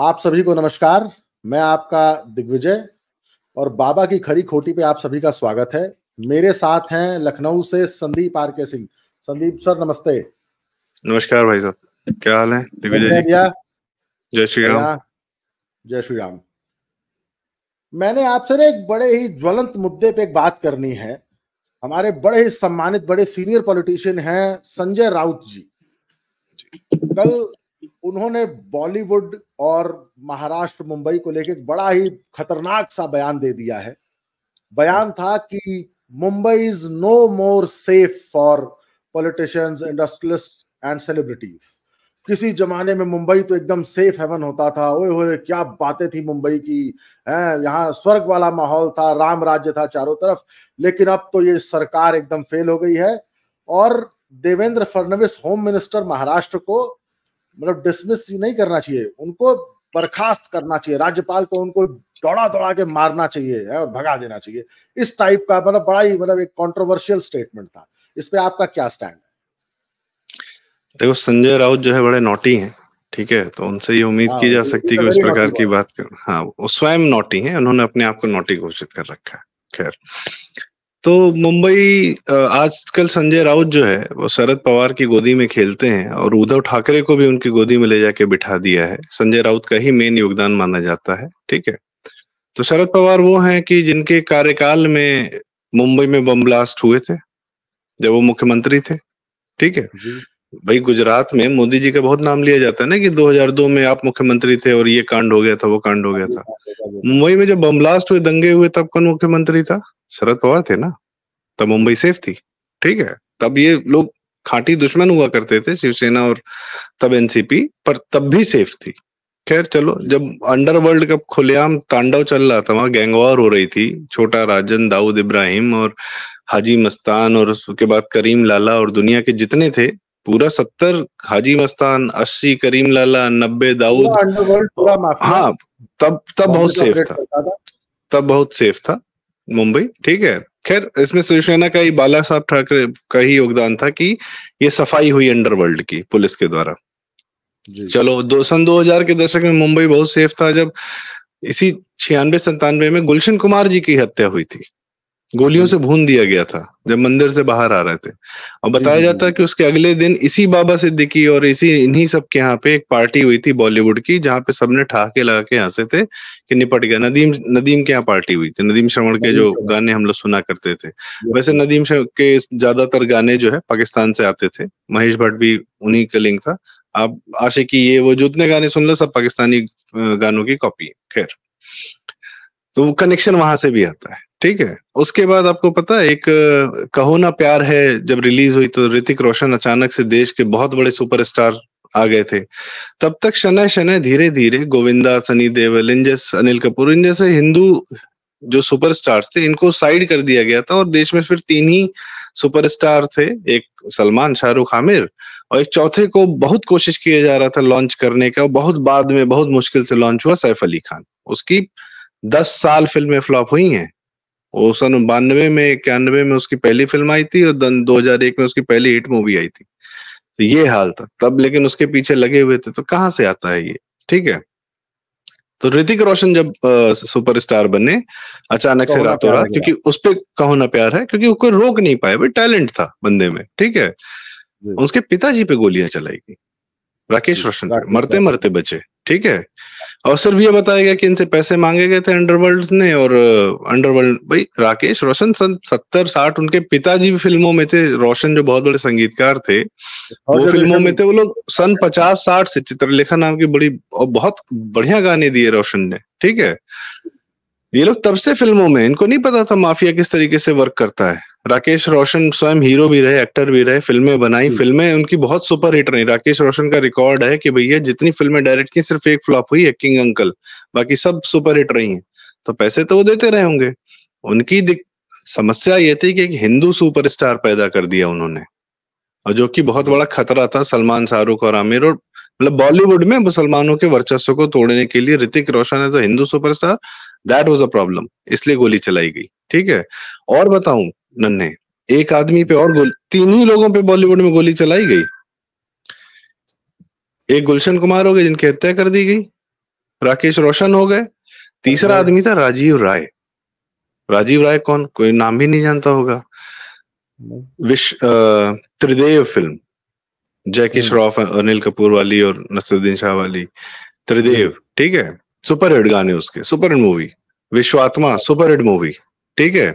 आप सभी को नमस्कार मैं आपका दिग्विजय और बाबा की खरी खोटी पे आप सभी का स्वागत है मेरे साथ हैं लखनऊ से संदीप आर के सिंह संदीप सर नमस्ते नमस्कार भाई साहब क्या हाल है दिग्विजय जय श्री राम जय श्री राम मैंने आपसे ना एक बड़े ही ज्वलंत मुद्दे पे एक बात करनी है हमारे बड़े ही सम्मानित बड़े सीनियर पॉलिटिशियन हैं संजय राउत जी कल उन्होंने बॉलीवुड और महाराष्ट्र मुंबई को लेकर बड़ा ही खतरनाक सा बयान दे दिया है बयान था कि Mumbai is no more safe for politicians industrialist and celebrities किसी जमाने में मुंबई तो एकदम सेफ हेवन होता था ओए होए क्या बातें थी मुंबई की है यहाँ स्वर्ग वाला माहौल था राम राज्य था चारों तरफ लेकिन अब तो ये सरकार एकदम फेल हो गई है और देवेंद्र फडणवीस होम मिनिस्टर महाराष्ट्र को मतलब डिसमिस नहीं करना चाहिए उनको बर्खास्त करना चाहिए राज्यपाल को उनको दौड़ा दौड़ा के मारना चाहिए और भगा देना चाहिए इस टाइप का मतलब बड़ा ही मतलब एक कंट्रोवर्शियल स्टेटमेंट था इस पे आपका क्या स्टैंड है देखो संजय राउत जो है बड़े नोटी हैं ठीक है तो उनसे ये उम्मीद हाँ, की जा सकती है कि उस प्रकार की बात कर हाँ वो स्वयं नोटी हैं उन्होंने अपने आप को नोटी घोषित कर रखा है खैर तो मुंबई आजकल संजय राउत जो है वो शरद पवार की गोदी में खेलते हैं और उद्धव ठाकरे को भी उनकी गोदी में ले जाके बिठा दिया है संजय राउत का ही मेन योगदान माना जाता है ठीक है तो शरद पवार वो हैं कि जिनके कार्यकाल में मुंबई में बम ब्लास्ट हुए थे जब वो मुख्यमंत्री थे ठीक है भाई गुजरात में मोदी जी का बहुत नाम लिया जाता है ना कि 2002 में आप मुख्यमंत्री थे और ये कांड हो गया था वो कांड हो गया था मुंबई में जब बम ब्लास्ट हुए दंगे हुए तब कौन मुख्यमंत्री था शरद पवार थे ना तब मुंबई सेफ थी ठीक है तब ये लोग खाटी दुश्मन हुआ करते थे शिवसेना और तब एनसीपी पर तब भी सेफ थी खैर चलो जब अंडरवर्ल्ड का खुलेआम तांडव चल रहा था वहां गैंगवार हो रही थी छोटा राजन दाऊद इब्राहिम और हाजी मस्तान और उसके बाद करीम लाला और दुनिया के जितने थे पूरा सत्तर हाजी मस्तान अस्सी करीम लाला नब्बे दाऊद हाँ तब तब बहुत सेफ था।, तब बहुत सेफ था मुंबई ठीक है खैर इसमें शिवसेना का ही बाला साहब ठाकरे का ही योगदान था कि ये सफाई हुई अंडरवर्ल्ड की पुलिस के द्वारा चलो दो सन 2000 के दशक में मुंबई बहुत सेफ था जब इसी छियानवे संतानवे में गुलशन कुमार जी की हत्या हुई थी गोलियों से भून दिया गया था जब मंदिर से बाहर आ रहे थे और बताया जाता है कि उसके अगले दिन इसी बाबा सिद्दीकी और इसी इन्हीं सब के यहाँ पे एक पार्टी हुई थी बॉलीवुड की जहाँ पे सबने ठहाके लगा के हंसे थे कि निपट गया नदीम नदीम के यहाँ पार्टी हुई थी नदीम श्रवण के जो गाने हम लोग सुना करते थे वैसे नदीम के ज्यादातर गाने जो है पाकिस्तान से आते थे महेश भट्ट भी उन्हीं का लिंक था आप आशिकी ये वो जितने गाने सुन लो सब पाकिस्तानी गानों की कॉपी है खैर तो कनेक्शन वहां से भी आता है ठीक है उसके बाद आपको पता है एक कहो ना प्यार है जब रिलीज हुई तो ऋतिक रोशन अचानक से देश के बहुत बड़े सुपरस्टार आ गए थे तब तक शनय शनय धीरे धीरे गोविंदा सनी देवल इन जैसे अनिल कपूर इन जैसे हिंदू जो सुपरस्टार्स थे इनको साइड कर दिया गया था और देश में फिर तीन ही सुपरस्टार थे एक सलमान शाहरुख आमिर और एक चौथे को बहुत कोशिश किया जा रहा था लॉन्च करने का बहुत बाद में बहुत मुश्किल से लॉन्च हुआ सैफ अली खान उसकी दस साल फिल्में फ्लॉप हुई हैं वो सन बानवे में इक्यानवे में उसकी पहली फिल्म आई थी और दो हजार एक में उसकी पहली हिट मूवी आई थी तो ये हाल था तब लेकिन उसके पीछे लगे हुए थे तो कहाँ से आता है ये ठीक है तो ऋतिक रोशन जब सुपरस्टार बने अचानक से रातों रात क्योंकि उस पर कहो प्यार है क्योंकि कोई रोक नहीं पाया भाई टैलेंट था बंदे में ठीक है उसके पिताजी पे गोलियां चलाई गई राकेश रोशन मरते मरते बचे ठीक है अवसर भी ये बताया गया कि इनसे पैसे मांगे गए थे अंडरवर्ल्ड ने और अंडरवर्ल्ड भाई राकेश रोशन सन सत्तर साठ उनके पिताजी भी फिल्मों में थे रोशन जो बहुत बड़े संगीतकार थे वो फिल्मों में थे वो लोग सन पचास साठ से चित्रलेखा नाम की बड़ी और बहुत बढ़िया गाने दिए रोशन ने ठीक है ये लोग तब से फिल्मों में इनको नहीं पता था माफिया किस तरीके से वर्क करता है राकेश रोशन स्वयं हीरो भी रहे एक्टर भी रहे फिल्में बनाई हम्म। फिल्में उनकी बहुत सुपर हिट रही राकेश रोशन का रिकॉर्ड है कि भैया जितनी फिल्में डायरेक्ट की सिर्फ एक फ्लॉप हुई है किंग अंकल बाकी सब सुपर हिट रही हैं तो पैसे तो वो देते रहे होंगे उनकी समस्या ये थी कि एक हिंदू सुपरस्टार पैदा कर दिया उन्होंने और जो कि बहुत बड़ा खतरा था सलमान शाहरुख और आमिर और मतलब बॉलीवुड में मुसलमानों के वर्चस्व को तोड़ने के लिए Hrithik Roshan as a Hindu superstar that was a problem इसलिए गोली चलाई गई ठीक है और बताऊं नन्हे एक आदमी पे और गोली तीन ही लोगों पे बॉलीवुड में गोली चलाई गई एक गुलशन कुमार हो गए जिनकी हत्या कर दी गई राकेश रोशन हो गए तीसरा आदमी था राजीव राय राजीव राय कौन कोई नाम भी नहीं जानता होगा विश त्रिदेव फिल्म जैकी श्रॉफ हम्म। अनिल कपूर वाली और नसरुद्दीन शाह वाली त्रिदेव ठीक है सुपर हिट गाने उसके super hit movie Vishwatma super hit movie ठीक है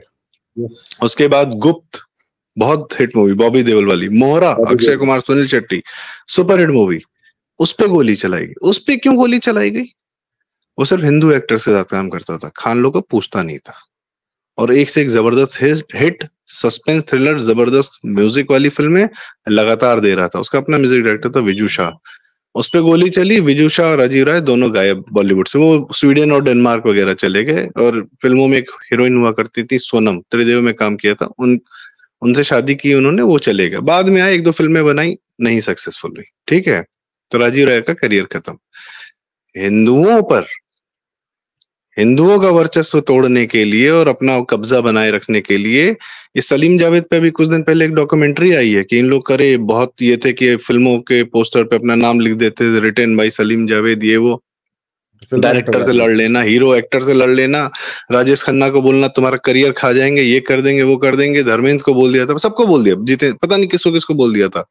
उसके बाद गुप्त बहुत हिट मूवी बॉबी देवल वाली Mohra Akshay Kumar Sunil Shetty super hit movie उस पर गोली चलाई गई उस पर क्यों गोली चलाई गई वो सिर्फ हिंदू एक्टर से साथ काम करता था खान लोग को पूछता नहीं था और एक से एक जबरदस्त हिट सस्पेंस थ्रिलर जबरदस्त म्यूजिक वाली फिल्में लगातार दे रहा था उसका अपना म्यूजिक डायरेक्टर था विजू शाह उस पर गोली चली विजुषा और अजीव राय दोनों गायब बॉलीवुड से वो स्वीडन और डेनमार्क वगैरह चले गए और फिल्मों में एक हीरोइन हुआ करती थी सोनम त्रिदेव में काम किया था उन उनसे शादी की उन्होंने वो चले गए बाद में आए एक दो फिल्में बनाई नहीं सक्सेसफुल हुई ठीक है तो राजीव राय का करियर खत्म हिंदुओं पर हिंदुओं का वर्चस्व तोड़ने के लिए और अपना कब्जा बनाए रखने के लिए ये सलीम जावेद पे भी कुछ दिन पहले एक डॉक्यूमेंट्री आई है कि इन लोग करे बहुत ये थे कि फिल्मों के पोस्टर पे अपना नाम लिख देते written return by Salim Javed ये वो डायरेक्टर से लड़ लेना हीरो एक्टर से लड़ लेना राजेश खन्ना को बोलना तुम्हारा करियर खा जाएंगे ये कर देंगे वो कर देंगे धर्मेंद्र को बोल दिया था सबको बोल दिया जीते पता नहीं किसको किसको बोल दिया था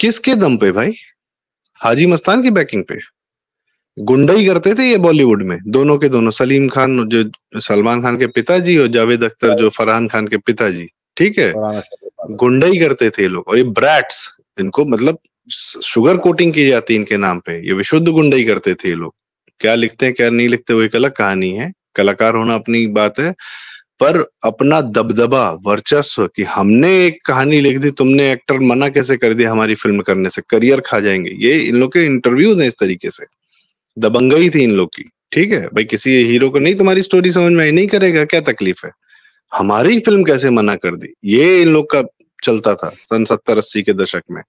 किसके दम पे भाई हाजी मस्तान की बैकिंग पे गुंडा ही करते थे ये बॉलीवुड में दोनों के दोनों सलीम खान जो सलमान खान के पिताजी और जावेद अख्तर जो फरहान खान के पिताजी ठीक है गुंडा ही करते थे ये लोग और ये ब्रैट्स इनको मतलब शुगर कोटिंग की जाती है इनके नाम पे ये विशुद्ध गुंडा ही करते थे ये लोग क्या लिखते हैं क्या नहीं लिखते वो एक अलग कहानी है कलाकार होना अपनी बात है पर अपना दबदबा वर्चस्व कि हमने एक कहानी लिख दी तुमने एक्टर मना कैसे कर दिया हमारी फिल्म करने से करियर खा जाएंगे ये इन लोग के इंटरव्यूज हैं इस तरीके से दबंगई थी इन लोग की ठीक है भाई किसी हीरो को नहीं तुम्हारी स्टोरी समझ में आई नहीं करेगा क्या तकलीफ है हमारी फिल्म कैसे मना कर दी ये इन लोग का चलता था सन सत्तर अस्सी के दशक में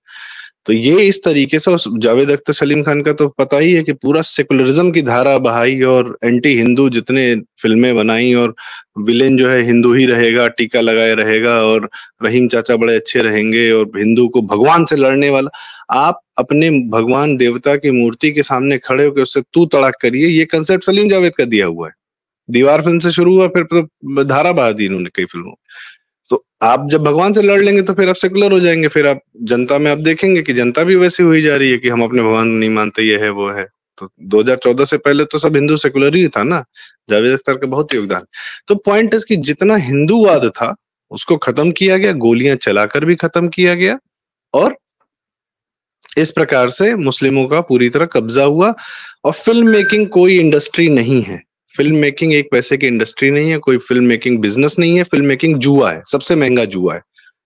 तो ये इस तरीके से जावेद अख्तर सलीम खान का तो पता ही है कि पूरा सेकुलरिज्म की धारा बहाई और एंटी हिंदू जितने फिल्में बनाई और विलेन जो है हिंदू ही रहेगा टीका लगाए रहेगा और रहीम चाचा बड़े अच्छे रहेंगे और हिंदू को भगवान से लड़ने वाला आप अपने भगवान देवता की मूर्ति के सामने खड़े होकर उससे तू तड़ाक करिए ये कंसेप्ट सलीम जावेद का दिया हुआ है दीवार फिल्म से शुरू हुआ फिर तो धारा बहा दी इन्होंने कई फिल्मों तो आप जब भगवान से लड़ लेंगे तो फिर आप सेकुलर हो जाएंगे फिर आप जनता में आप देखेंगे कि जनता भी वैसी हुई जा रही है कि हम अपने भगवान नहीं मानते ये है वो है तो 2014 से पहले तो सब हिंदू सेकुलर ही था ना जावेद अख्तर का बहुत योगदान तो पॉइंट इज कि जितना हिंदूवाद था उसको खत्म किया गया गोलियां चलाकर भी खत्म किया गया और इस प्रकार से मुस्लिमों का पूरी तरह कब्जा हुआ और फिल्म मेकिंग कोई इंडस्ट्री नहीं है फिल्म मेकिंग एक पैसे की इंडस्ट्री नहीं है कोई फिल्म मेकिंग बिजनेस नहीं है फिल्म मेकिंग जुआ है सबसे महंगा जुआ है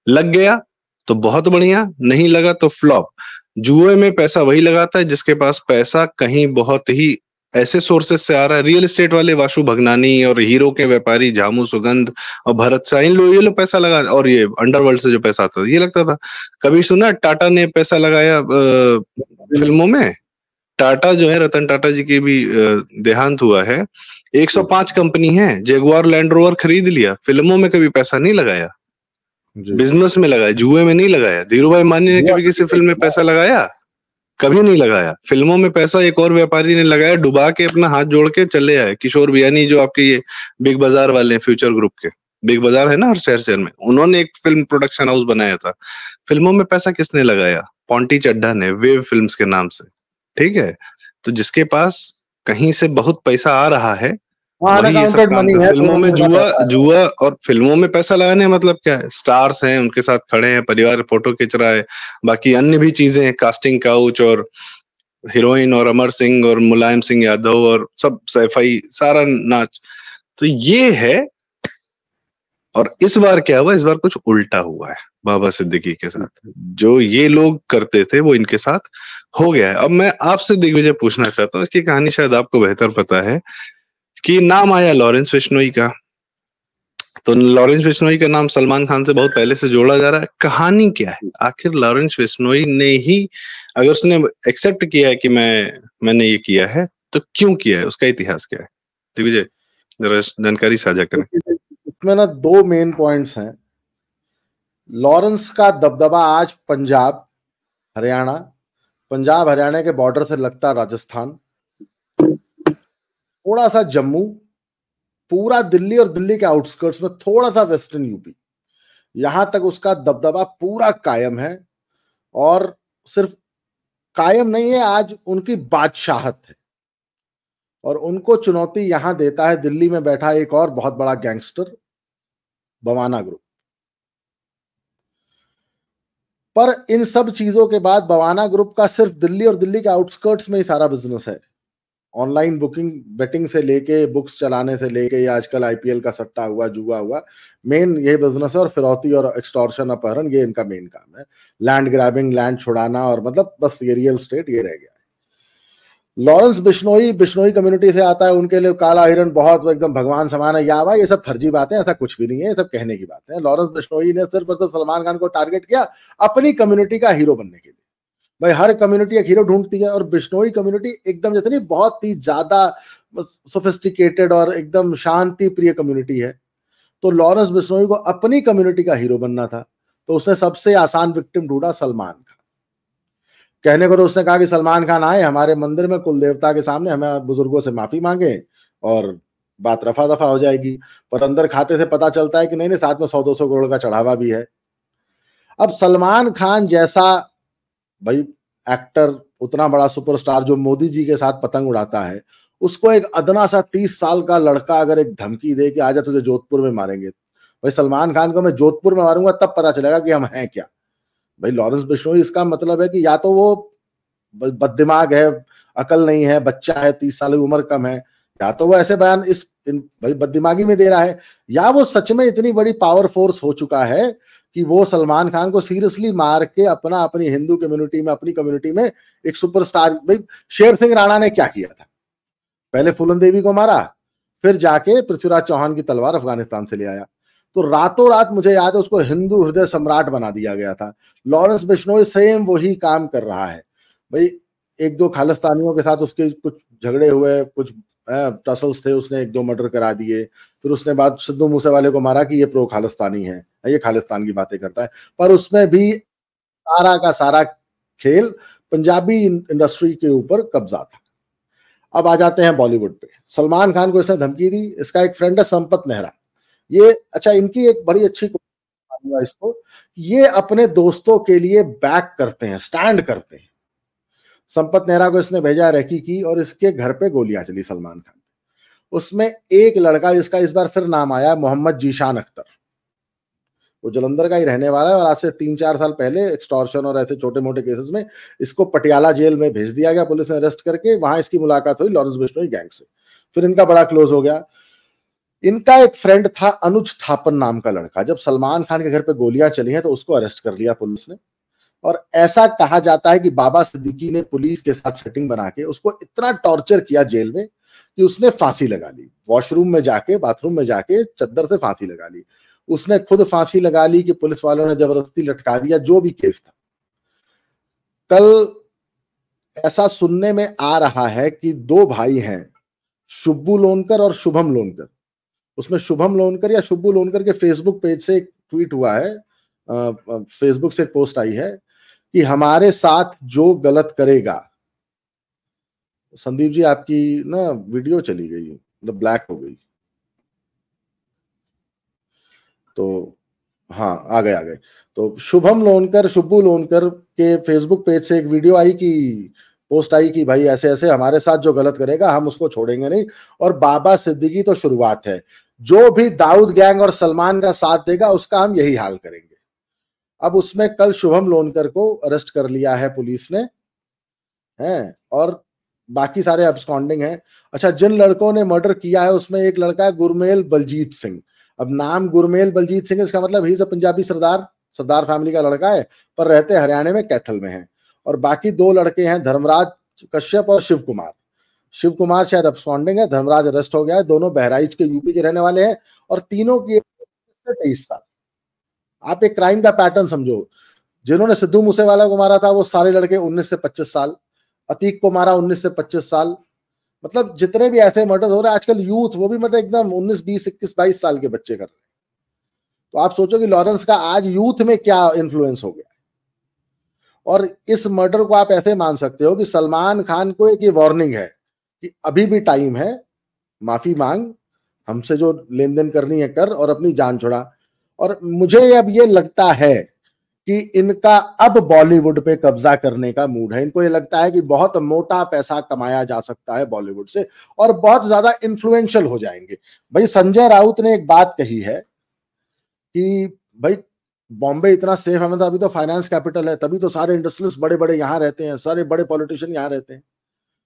लग गया तो बहुत बढ़िया नहीं लगा तो फ्लॉप जुए में पैसा वही लगाता है जिसके पास पैसा कहीं बहुत ही ऐसे सोर्सेस से आ रहा है रियल एस्टेट वाले वाशु भगनानी और हीरो के व्यापारी झामू सुगंध और भरत शाह इन लोग ये लोग पैसा लगा और ये अंडरवर्ल्ड से जो पैसा आता था ये लगता था कभी सुना टाटा ने पैसा लगाया फिल्मों में टाटा जो है रतन टाटा जी की भी देहांत हुआ है 105 कंपनी है जेगुआर लैंड रोवर खरीद लिया फिल्मों में कभी पैसा नहीं लगाया बिजनेस में लगाया जुए में नहीं लगाया धीरू भाई मानी ने कभी किसी फिल्म में पैसा लगाया कभी नहीं लगाया फिल्मों में पैसा एक और व्यापारी ने लगाया डुबा के अपना हाथ जोड़ के चले आए किशोर बियानी जो आपके ये बिग बाजार वाले हैं फ्यूचर ग्रुप के बिग बाजार है ना हर शहर शहर में उन्होंने एक फिल्म प्रोडक्शन हाउस बनाया था फिल्मों में पैसा किसने लगाया पॉन्टी चड्ढा ने वेव फिल्म्स के नाम से ठीक है तो जिसके पास कहीं से बहुत पैसा आ रहा है हाँ, फिल्मों तो में जुआ जुआ और फिल्मों में पैसा लगाने मतलब क्या है स्टार्स हैं उनके साथ खड़े हैं परिवार फोटो खींच रहा है बाकी अन्य भी चीजें हैं कास्टिंग काउच और हीरोइन और अमर सिंह और मुलायम सिंह यादव और सब सैफाई सारा नाच तो ये है और इस बार क्या हुआ इस बार कुछ उल्टा हुआ है बाबा सिद्दीकी के साथ जो ये लोग करते थे वो इनके साथ हो गया है अब मैं आपसे दिग्विजय पूछना चाहता हूँ इसकी कहानी शायद आपको बेहतर पता है कि नाम आया लॉरेंस विश्नोई का तो लॉरेंस बिश्नोई का नाम सलमान खान से बहुत पहले से जोड़ा जा रहा है कहानी क्या है आखिर लॉरेंस बिश्नोई ने ही अगर उसने एक्सेप्ट किया है कि मैं मैंने ये किया है तो क्यों किया है उसका इतिहास क्या है दिग्विजय जरा जानकारी साझा करें इसमें ना दो मेन पॉइंट्स हैं लॉरेंस का दबदबा आज पंजाब हरियाणा पंजाब हरियाणा के बॉर्डर से लगता राजस्थान थोड़ा सा जम्मू पूरा दिल्ली और दिल्ली के आउटस्कर्ट्स में थोड़ा सा वेस्टर्न यूपी यहां तक उसका दबदबा पूरा कायम है और सिर्फ कायम नहीं है आज उनकी बादशाहत है और उनको चुनौती यहां देता है दिल्ली में बैठा एक और बहुत बड़ा गैंगस्टर बवाना ग्रुप पर इन सब चीजों के बाद बवाना ग्रुप का सिर्फ दिल्ली और दिल्ली के आउटस्कर्ट्स में ही सारा बिजनेस है ऑनलाइन बुकिंग बेटिंग से लेके बुक्स चलाने से लेके आजकल आईपीएल का सट्टा हुआ जुआ हुआ मेन ये बिजनेस है और फिरौती और एक्सटॉर्शन अपहरण ये इनका मेन काम है लैंड ग्रैबिंग लैंड छुड़ाना और मतलब बस ये रियल स्टेट ये रह गया लॉरेंस बिश्नोई बिश्नोई कम्युनिटी से आता है उनके लिए काला हिरन बहुत एकदम भगवान समान है भाई ये सब फर्जी बातें ऐसा कुछ भी नहीं है ये सब कहने की बात है लॉरेंस बिश्नोई ने सिर्फ और सिर्फ सलमान खान को टारगेट किया अपनी कम्युनिटी का हीरो बनने के लिए भाई हर कम्युनिटी एक हीरो ढूंढती है और बिश्नोई कम्युनिटी एकदम जैसे नहीं बहुत ही ज्यादा सोफिस्टिकेटेड और एकदम शांति प्रिय कम्युनिटी है तो लॉरेंस बिश्नोई को अपनी कम्युनिटी का हीरो बनना था तो उसने सबसे आसान विक्टिम ढूंढा सलमान कहने को तो उसने कहा कि सलमान खान आए हमारे मंदिर में कुल देवता के सामने हमें बुजुर्गों से माफी मांगे और बात रफा दफा हो जाएगी पर अंदर खाते से पता चलता है कि नहीं नहीं साथ में सौ दो सौ करोड़ का चढ़ावा भी है अब सलमान खान जैसा भाई एक्टर उतना बड़ा सुपरस्टार जो मोदी जी के साथ पतंग उड़ाता है उसको एक अदना सा तीस साल का लड़का अगर एक धमकी दे कि आजा तुझे जोधपुर में मारेंगे भाई सलमान खान को मैं जोधपुर में मारूंगा तब पता चलेगा कि हम हैं क्या भाई लॉरेंस बिश्नोई इसका मतलब है कि या तो वो बददिमाग है अकल नहीं है बच्चा है तीस साल की उम्र कम है या तो वो ऐसे बयान इस भाई बददिमागी में दे रहा है या वो सच में इतनी बड़ी पावर फोर्स हो चुका है कि वो सलमान खान को सीरियसली मार के अपना अपनी हिंदू कम्युनिटी में अपनी कम्युनिटी में एक सुपरस्टार भाई शेर सिंह राणा ने क्या किया था पहले फूलन देवी को मारा फिर जाके पृथ्वीराज चौहान की तलवार अफगानिस्तान से ले आया तो रातों रात मुझे याद है उसको हिंदू हृदय सम्राट बना दिया गया था लॉरेंस बिश्नोई सेम वही काम कर रहा है भाई एक दो खालिस्तानियों के साथ उसके कुछ झगड़े हुए कुछ टसल्स थे उसने एक दो मर्डर करा दिए फिर उसने बाद सिद्धू मूसे वाले को मारा कि ये प्रो खालिस्तानी है ये खालिस्तान की बातें करता है पर उसमें भी सारा का सारा खेल पंजाबी इंडस्ट्री के ऊपर कब्जा था अब आ जाते हैं बॉलीवुड पे सलमान खान को इसने धमकी दी इसका एक फ्रेंड है संपत नेहरा ये अच्छा इनकी एक बड़ी अच्छी इसको ये अपने दोस्तों के लिए बैक करते हैं स्टैंड करते हैं संपत नेहरा को इसने भेजा रेकी की और इसके घर पे गोलियां चली सलमान खान उसमें एक लड़का जिसका इस बार फिर नाम आया मोहम्मद जीशान अख्तर वो जलंधर का ही रहने वाला है और आज से तीन चार साल पहले एक्सटॉर्शन और ऐसे छोटे मोटे केसेस में इसको पटियाला जेल में भेज दिया गया पुलिस ने अरेस्ट करके वहां इसकी मुलाकात हुई लॉरेंस बिश्नोई गैंग से फिर इनका बड़ा क्लोज हो गया इनका एक फ्रेंड था अनुज थापन नाम का लड़का जब सलमान खान के घर पे गोलियां चली हैं तो उसको अरेस्ट कर लिया पुलिस ने और ऐसा कहा जाता है कि बाबा सिद्दीकी ने पुलिस के साथ सेटिंग बना के उसको इतना टॉर्चर किया जेल में कि उसने फांसी लगा ली वॉशरूम में जाके बाथरूम में जाके चद्दर से फांसी लगा ली उसने खुद फांसी लगा ली कि पुलिस वालों ने जबरदस्ती लटका दिया जो भी केस था कल ऐसा सुनने में आ रहा है कि दो भाई हैं शुब्बू लोनकर और शुभम लोनकर उसमें शुभम लोनकर या शुभू लोनकर के फेसबुक पेज से एक ट्वीट हुआ है फेसबुक से एक पोस्ट आई है कि हमारे साथ जो गलत करेगा संदीप जी आपकी ना वीडियो चली गई मतलब ब्लैक हो गई तो हाँ आ गए आ गए तो शुभम लोनकर शुभू लोनकर के फेसबुक पेज से एक वीडियो आई कि पोस्ट आई कि भाई ऐसे ऐसे हमारे साथ जो गलत करेगा हम उसको छोड़ेंगे नहीं और बाबा सिद्दीकी तो शुरुआत है जो भी दाऊद गैंग और सलमान का साथ देगा उसका हम यही हाल करेंगे अब उसमें कल शुभम लोनकर को अरेस्ट कर लिया है पुलिस ने हैं और बाकी सारे अब्सकॉन्डिंग हैं अच्छा जिन लड़कों ने मर्डर किया है उसमें एक लड़का है गुरमेल बलजीत सिंह अब नाम गुरमेल बलजीत सिंह इसका मतलब ही पंजाबी सरदार सरदार फैमिली का लड़का है पर रहते हरियाणा में कैथल में है और बाकी दो लड़के हैं धर्मराज कश्यप और शिव कुमार शिव कुमार शायद अब अपस्कॉन्डिंग है धर्मराज अरेस्ट हो गया है दोनों बहराइच के यूपी के रहने वाले हैं और तीनों की तेईस साल आप एक क्राइम का पैटर्न समझो जिन्होंने सिद्धू मूसेवाला को मारा था वो सारे लड़के उन्नीस से पच्चीस साल अतीक को मारा उन्नीस से पच्चीस साल मतलब जितने भी ऐसे मर्डर हो रहे हैं आजकल यूथ वो भी मतलब एकदम उन्नीस बीस इक्कीस बाईस साल के बच्चे कर रहे हैं तो आप सोचो कि लॉरेंस का आज यूथ में क्या इन्फ्लुएंस हो गया और इस मर्डर को आप ऐसे मान सकते हो कि सलमान खान को एक ये वार्निंग है कि अभी भी टाइम है माफी मांग हमसे जो लेन देन करनी है कर और अपनी जान छोड़ा और मुझे अब ये लगता है कि इनका अब बॉलीवुड पे कब्जा करने का मूड है इनको ये लगता है कि बहुत मोटा पैसा कमाया जा सकता है बॉलीवुड से और बहुत ज्यादा इन्फ्लुएंशियल हो जाएंगे भाई संजय राउत ने एक बात कही है कि भाई बॉम्बे इतना सेफ है मतलब अभी तो फाइनेंस कैपिटल है तभी तो सारे इंडस्ट्रियल बड़े बड़े यहाँ रहते हैं सारे बड़े पॉलिटिशियन यहाँ रहते हैं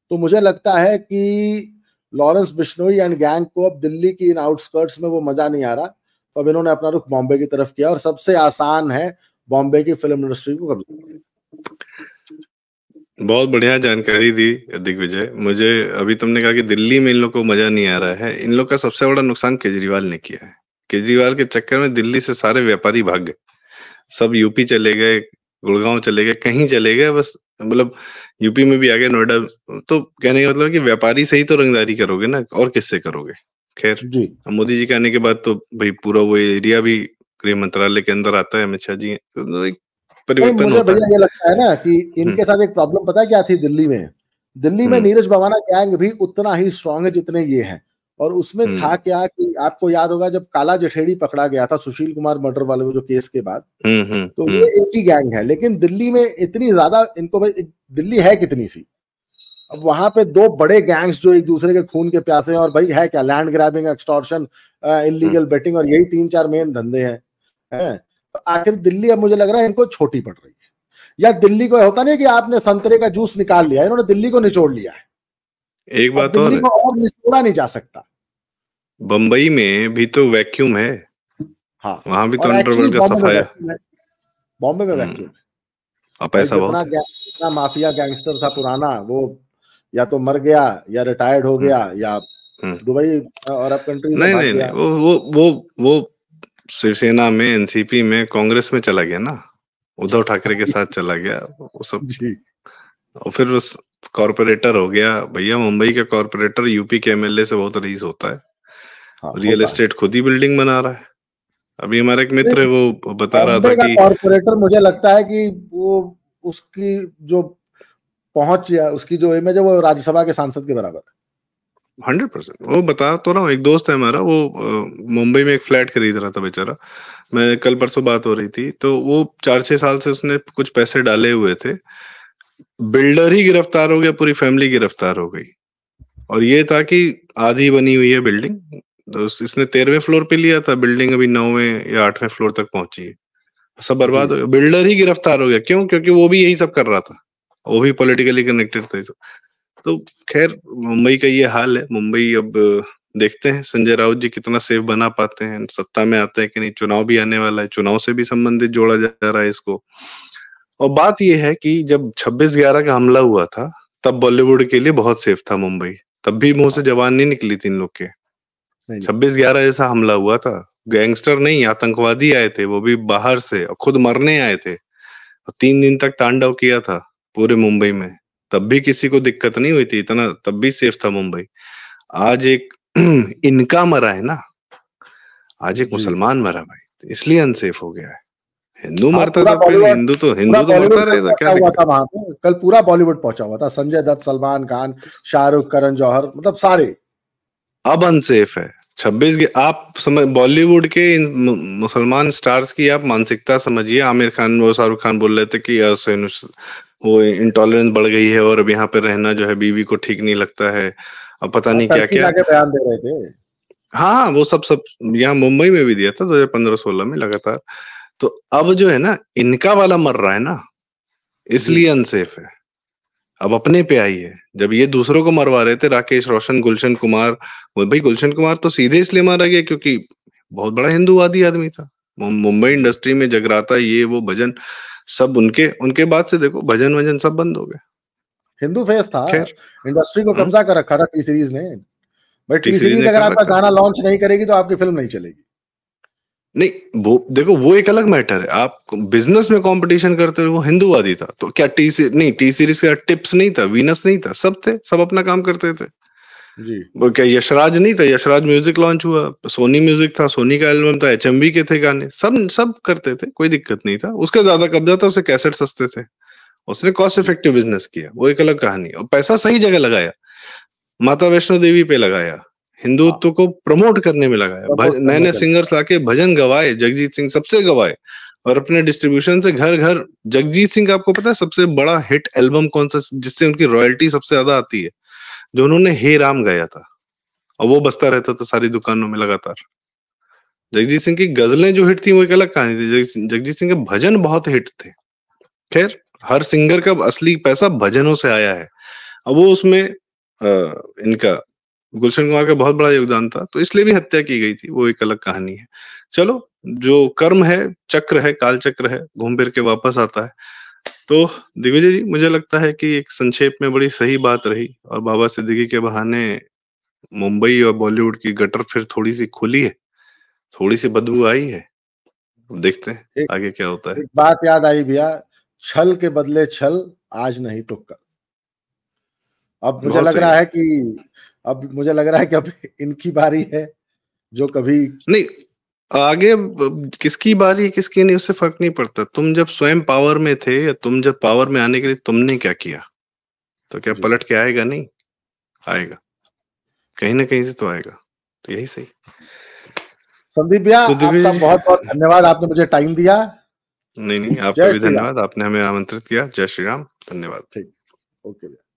तो मुझे लगता है कि लॉरेंस बिश्नोई एंड गैंग को अब दिल्ली की इन आउटस्कर्ट्स में वो मजा नहीं आ रहा तो अब इन्होंने अपना रुख बॉम्बे की तरफ किया और सबसे आसान है बॉम्बे की फिल्म इंडस्ट्री को कब्जा बहुत बढ़िया जानकारी दी दिग्विजय मुझे अभी तुमने कहा कि दिल्ली में इन लोग को मजा नहीं आ रहा है इन लोग का सबसे बड़ा नुकसान केजरीवाल ने किया है केजरीवाल के चक्कर में दिल्ली से सारे व्यापारी भाग गए सब यूपी चले गए गुड़गांव चले गए कहीं चले गए बस मतलब यूपी में भी आ गए नोएडा तो कहने का मतलब कि व्यापारी से ही तो रंगदारी करोगे ना और किससे करोगे खैर मोदी जी के आने के बाद तो भाई पूरा वो एरिया भी गृह मंत्रालय के अंदर आता है अमित शाह जी तो मतलब एक परिवर्तन मुझे होता है। ये लगता है ना कि हम्म। इनके साथ एक प्रॉब्लम पता क्या थी दिल्ली में दिल्ली में हम्म। नीरज बवाना गैंग भी उतना ही स्ट्रांग है जितने ये हैं और उसमें हम्म। था क्या कि आपको याद होगा जब काला जठेड़ी पकड़ा गया था सुशील कुमार मर्डर वाले में जो केस के बाद हम्म, हम्म, तो ये एक ही गैंग है लेकिन दिल्ली में इतनी ज्यादा इनको भाई दिल्ली है कितनी सी अब वहां पे दो बड़े गैंग्स जो एक दूसरे के खून के प्यासे हैं और भाई है क्या land grabbing extortion illegal betting और यही तीन चार मेन धंधे हैं है? तो आखिर दिल्ली अब मुझे लग रहा है इनको छोटी पड़ रही है या दिल्ली को होता नहीं कि आपने संतरे का जूस निकाल लिया इन्होंने दिल्ली को निचोड़ लिया है एक बात दिल्ली को और निचोड़ा नहीं जा सकता बम्बई में भी तो वैक्यूम है हाँ वहां भी तो अंडरवर्ल्ड का सफाया बॉम्बे में वैक्यूम हम्म। अब ऐसा बहुत माफिया गैंगस्टर था पुराना वो या तो मर गया या रिटायर्ड हो गया हम्म। या हम्म। दुबई और अब कंट्री नहीं नहीं, नहीं वो वो वो वो शिवसेना में एनसीपी में कांग्रेस में चला गया ना उद्धव ठाकरे के साथ चला गया वो सब जी और फिर उस कॉरपोरेटर हो गया भैया मुंबई का कॉर्पोरेटर यूपी के एमएलए से बहुत रईस होता है रियल हाँ, एस्टेट खुद ही बिल्डिंग बना रहा है अभी हमारा एक मित्र है वो बता रहा था कि कॉर्पोरेटर मुझे लगता है कि वो उसकी जो पहुंच या उसकी जो इमेज है वो राज्यसभा के सांसद के बराबर हंड्रेड परसेंट वो बता तो रहा हूँ एक दोस्त है हमारा वो मुंबई में एक फ्लैट खरीद रहा था बेचारा मैं कल परसों बात हो रही थी तो वो चार छह साल से उसने कुछ पैसे डाले हुए थे बिल्डर ही गिरफ्तार हो गया पूरी फैमिली गिरफ्तार हो गई और ये था कि आधी बनी हुई है बिल्डिंग दोस्त इसने तेरहवे फ्लोर पे लिया था बिल्डिंग अभी नौवे या आठवें फ्लोर तक पहुंची है सब बर्बाद हो गया बिल्डर ही गिरफ्तार हो गया क्यों क्योंकि वो भी यही सब कर रहा था वो भी पॉलिटिकली कनेक्टेड था सब तो खैर मुंबई का ये हाल है मुंबई अब देखते हैं संजय राउत जी कितना सेफ बना पाते हैं सत्ता में आते हैं कि नहीं चुनाव भी आने वाला है चुनाव से भी संबंधित जोड़ा जा रहा है इसको और बात यह है कि जब छब्बीस ग्यारह का हमला हुआ था तब बॉलीवुड के लिए बहुत सेफ था मुंबई तब भी मुंह से जवान नहीं निकली थी इन लोग के छब्बीस ग्यारह जैसा हमला हुआ था गैंगस्टर नहीं आतंकवादी आए थे वो भी बाहर से और खुद मरने आए थे और तीन दिन तक तांडव किया था पूरे मुंबई में तब भी किसी को दिक्कत नहीं हुई थी इतना तब भी सेफ था मुंबई आज एक इनका मरा है ना आज एक मुसलमान मरा भाई तो इसलिए अनसेफ हो गया है हिंदू हाँ, मरता था हिंदू तो हिंदू तो मरता रहेगा क्या हुआ था वहां कल पूरा बॉलीवुड पहुंचा हुआ था संजय दत्त सलमान खान शाहरुख करण जौहर मतलब सारे अब अनसेफ है छब्बीस के आप समझ बॉलीवुड के मुसलमान स्टार्स की आप मानसिकता समझिए आमिर खान वो शाहरुख खान बोल रहे थे कि वो इंटॉलरेंस बढ़ गई है और अब यहाँ पे रहना जो है बीवी को ठीक नहीं लगता है अब पता नहीं क्या क्या बयान दे रहे थे हाँ, हाँ वो सब सब यहाँ मुंबई में भी दिया था दो हजार पंद्रह सोलह में लगातार तो अब जो है ना इनका वाला मर रहा है ना इसलिए अनसेफ है अब अपने पे आई है जब ये दूसरों को मरवा रहे थे राकेश रोशन गुलशन कुमार भाई गुलशन कुमार तो सीधे इसलिए मारा गया क्योंकि बहुत बड़ा हिंदूवादी आदमी था मुंबई इंडस्ट्री में जगराता ये वो भजन सब उनके उनके बाद से देखो भजन वजन सब बंद हो गए हिंदू फेस था इंडस्ट्री को हाँ। कब्जा कर रखा था टी सीरीज ने भाई टी सीरीज अगर आपका गाना लॉन्च नहीं करेगी तो आपकी फिल्म नहीं चलेगी नहीं वो देखो वो एक अलग मैटर है आप बिजनेस में कंपटीशन करते हुए वो हिंदूवादी था तो क्या टी सी नहीं टी सीरीज का टिप्स नहीं था वीनस नहीं था सब थे सब अपना काम करते थे जी वो क्या यशराज नहीं था यशराज म्यूजिक लॉन्च हुआ सोनी म्यूजिक था सोनी का एल्बम था एच के थे गाने सब सब करते थे कोई दिक्कत नहीं था उसका ज्यादा कब्जा था उसे कैसेट सस्ते थे उसने कॉस्ट इफेक्टिव बिजनेस किया वो एक अलग कहानी और पैसा सही जगह लगाया माता वैष्णो देवी पे लगाया हिंदुत्व को प्रमोट करने में लगाया नए नए सिंगर्स लाके भजन गवाए जगजीत सिंह सबसे गवाए और अपने डिस्ट्रीब्यूशन से घर घर जगजीत सिंह आपको पता है सबसे बड़ा हिट एल्बम कौन सा जिससे उनकी रॉयल्टी सबसे ज्यादा आती है जो उन्होंने हे राम गाया था और वो बसता रहता था सारी दुकानों में लगातार जगजीत सिंह की गजलें जो हिट थी वो एक अलग कहानी थी जगजीत सिंह के भजन बहुत हिट थे खैर हर सिंगर का असली पैसा भजनों से आया है अब वो उसमें आ, इनका गुलशन कुमार का बहुत बड़ा योगदान था तो इसलिए भी हत्या की गई थी वो एक अलग कहानी है चलो जो कर्म है चक्र है काल चक्र है घूम फिर के वापस आता है तो दिग्विजय जी मुझे लगता है कि एक संक्षेप में बड़ी सही बात रही और बाबा सिद्दीकी के बहाने मुंबई और बॉलीवुड की गटर फिर थोड़ी सी खुली है थोड़ी सी बदबू आई है देखते हैं आगे क्या होता है एक बात याद आई भैया छल के बदले छल आज नहीं तो कल अब मुझे लग रहा है कि अब मुझे लग रहा है कि अब इनकी बारी है जो कभी नहीं आगे किसकी बारी किसकी नहीं उससे फर्क नहीं पड़ता तुम जब स्वयं पावर में थे या तुम जब पावर में आने के लिए तुमने क्या किया तो क्या पलट के आएगा नहीं आएगा कहीं ना कहीं से तो आएगा तो यही सही संदीप भैया तो आपका बहुत बहुत धन्यवाद आपने मुझे टाइम दिया नहीं नहीं आपका भी धन्यवाद आपने हमें आमंत्रित किया जय श्री राम धन्यवाद ठीक ओके भैया